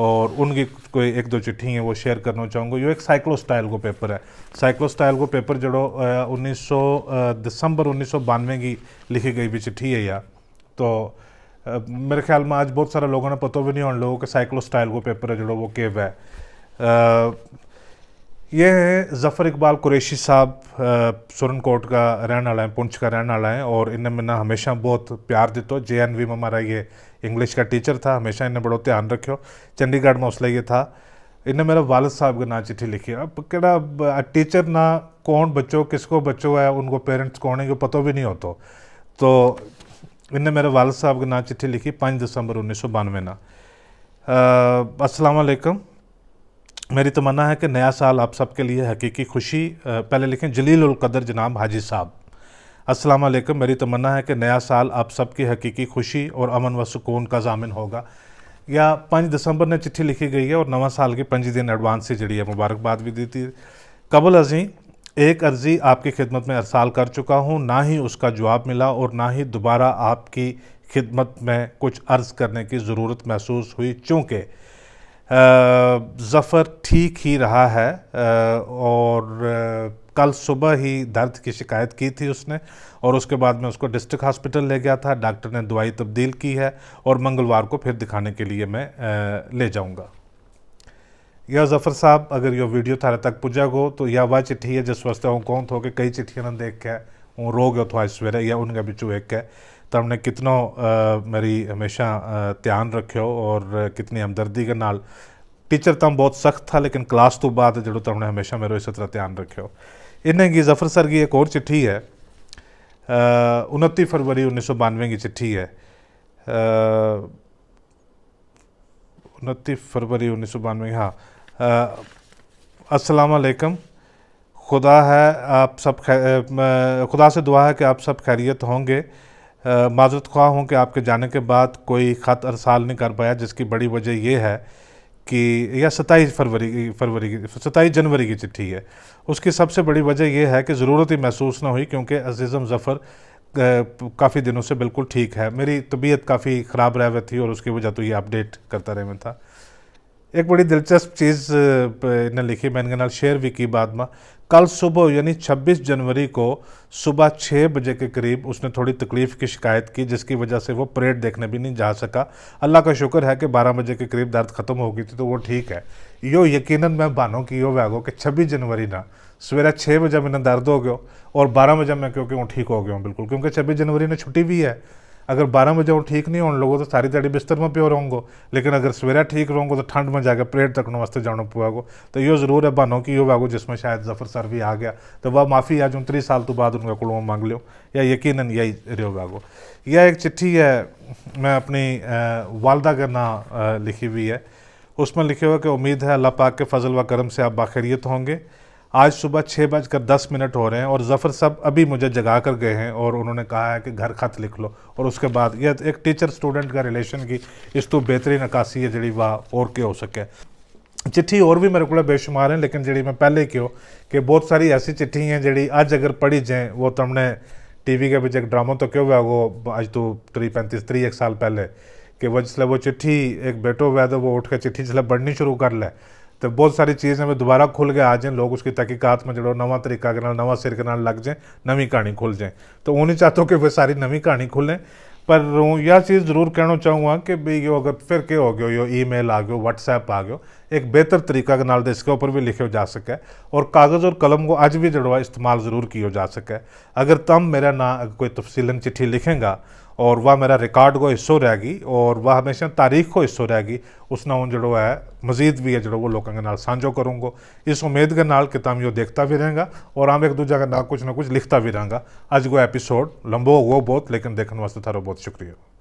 और उनकी कोई एक दो चिट्ठी हैं वो शेयर करना चाहूँगा यो एक साइक्लो स्टाइल को पेपर है साइक्लो स्टाइल को पेपर जड़ो उन्नीस सौ दिसंबर उन्नीस सौ बानवे की लिखी गई भी चिट्ठी है या तो मेरे ख्याल में आज बहुत सारे लोगों ने पता भी नहीं होने लोगों के साइक्लो स्टाइल को पेपर है जो वो केव है ये है ज़फ़र इकबाल कुरैशी साहब सुरनकोट का रहने वाला है पुंछ का रहने वाला है और इन्हें मैंने हमेशा बहुत प्यार दिता जे एन वी में हमारा ये इंग्लिश का टीचर था हमेशा इन्हें बड़ो ध्यान रखियो चंडीगढ़ में उस ये था इन्हें मेरा वालद साहब का ना चिट्ठी लिखी अब कड़ा टीचर ना कौन बच्चों किसको बच्चों है उनको पेरेंट्स कौन है ये पता भी नहीं होता तो इन्हें मेरे वालद साहब का ना चिट्ठी लिखी पाँच दिसंबर उन्नीस सौ बानवे ना असलकम मेरी तमन्ना तो है कि नया साल आप सब के लिए हकीकी खुशी पहले लिखें जलील कदर जनाब हाजी साहब अस्सलाम वालेकुम मेरी तमन्ना तो है कि नया साल आप सबकी हकीकी खुशी और अमन व सुकून का जामिन होगा या पाँच दिसंबर ने चिट्ठी लिखी गई है और नवा साल के पंज दिन एडवांस से जड़ी है मुबारकबाद भी दी थी कबल अजी एक अर्ज़ी आपकी खिदमत में अरसाल कर चुका हूँ ना ही उसका जवाब मिला और ना ही दोबारा आपकी खिदमत में कुछ अर्ज़ करने की ज़रूरत महसूस हुई चूँकि ज़फ़र ठीक ही रहा है और कल सुबह ही दर्द की शिकायत की थी उसने और उसके बाद में उसको डिस्ट्रिक्ट हॉस्पिटल ले गया था डॉक्टर ने दवाई तब्दील की है और मंगलवार को फिर दिखाने के लिए मैं ले जाऊँगा या जफ़र साहब अगर यो वीडियो थारे तक पुजा गो तो या वह चिट्ठी है जिस वास्ते हूँ कौन थो कि कई चिट्ठियाँ ने देख के वो रो गए थो आज सवेरे या उनका बिचू एक है तमने કેટલો मेरी हमेशा ध्यान रखियो और कितनी हमदर्दी के नाल टीचर तो बहुत सख्त था लेकिन क्लास तो बाद जो तमने हमेशा मेरे इस तरह ध्यान रखियो इन्हें की जफर सर की एक और चिट्ठी है उनती फरवरी उन्नीस सौ बानवे की चिट्ठी है उनती फरवरी उन्नीस सौ बानवे हाँ असलकम खुदा है आप सब खुदा से दुआ है कि आप सब खैरियत होंगे माजरत ख्वाह हूँ कि आपके जाने के बाद कोई ख़त अरसाल नहीं कर पाया जिसकी बड़ी वजह यह है कि यह सत्ताईस फरवरी फरवरी की सत्ताईस जनवरी की चिट्ठी है उसकी सबसे बड़ी वजह यह है कि ज़रूरत ही महसूस ना हुई क्योंकि अजीज़म ज़फ़र काफ़ी दिनों से बिल्कुल ठीक है मेरी तबीयत काफ़ी ख़राब रह हुई थी और उसकी वजह तो ये अपडेट करता रहे मैं था एक बड़ी दिलचस्प चीज़ ने लिखी मैं इनके शेयर भी की बाद में कल सुबह यानी 26 जनवरी को सुबह छः बजे के करीब उसने थोड़ी तकलीफ़ की शिकायत की जिसकी वजह से वो परेड देखने भी नहीं जा सका अल्लाह का शुक्र है कि 12 बजे के करीब दर्द ख़त्म हो गई थी तो वो ठीक है यो यकीनन मैं बानो कि यो वैगो कि 26 जनवरी ना सवेरा छः बजे मैंने दर्द हो गया और बारह बजे मैं क्योंकि वो ठीक हो गया हूँ बिल्कुल क्योंकि छब्बीस जनवरी ने छुट्टी भी है अगर बारह बजे हूँ ठीक नहीं होने लगो तो सारी दिहाड़ी बिस्तर में प्यो रहूँगो लेकिन अगर सवेरा ठीक रहोगे तो ठंड में जाकर परेड तकने वास्ते जाना पुआगो तो यो जरूर है बनो कि यो वागो जिसमें शायद जफर सर भी आ गया तो वह माफ़ी आज त्री साल तो बाद उनका को मांग लियो या यकीन यही रहो वागो यह एक चिट्ठी है मैं अपनी वालदा का नाम लिखी हुई है उसमें लिखे हुआ कि उम्मीद है अल्लाह पाक के फजल व करम से आप बाखैरियत होंगे आज सुबह छः बजकर दस मिनट हो रहे हैं और जफ़र साहब अभी मुझे जगा कर गए हैं और उन्होंने कहा है कि घर खत लिख लो और उसके बाद यह एक टीचर स्टूडेंट का रिलेशन की इस तो बेहतरीन अक्सी है जी वाह और के हो सके चिट्ठी और भी मेरे को बेशुमार हैं लेकिन जी मैं पहले क्यों कि बहुत सारी ऐसी चिट्ठी हैं जी अज अगर पढ़ी जाए वो तुमने तो वी के बीच एक ड्रामा तो क्यों हुआ वो आज तो त्री पैंतीस त्री एक साल पहले कि वह जिसले वो चिट्ठी एक बेटो हुआ तो वो उठ के चिट्ठी जिसले पढ़नी शुरू कर लें तो बहुत सारी चीज़ें में दोबारा खुल गए जाए लोग उसकी तहकीकत में जुड़ो नवा तरीका के नवा सिर के लग जाए नवी कहानी खुल जाए तो उन्हें चाहते हो कि वह सारी नवी कहानी खुलें पर यह चीज़ ज़रूर कहना चाहूँगा कि भाई यो अगर फिर क्या हो गयो यो ईमेल आ गयो व्हाट्सएप आ गयो एक बेहतर तरीका के नाल तो इसके ऊपर भी लिखे जा सके और कागज़ और कलम को अज भी जड़वा इस्तेमाल ज़रूर किया जा सके अगर तम मेरा ना कोई तफसीलन चिट्ठी लिखेगा और वह मेरा रिकॉर्ड को हिस्सो रहेगी और वह हमेशा तारीख को हिस्सो रहेगी उस ना हूँ जो है मजीद भी है जो वो लोगों के नाल साझो करूँगो इस उम्मीद के नाल किता तुम यो देखता भी रहेगा और आम एक दूजे के ना कुछ ना कुछ लिखता भी रहेंगा अज को एपीसोड लंबो हो बहुत लेकिन देखने वास्ते थारो बहुत शुक्रिया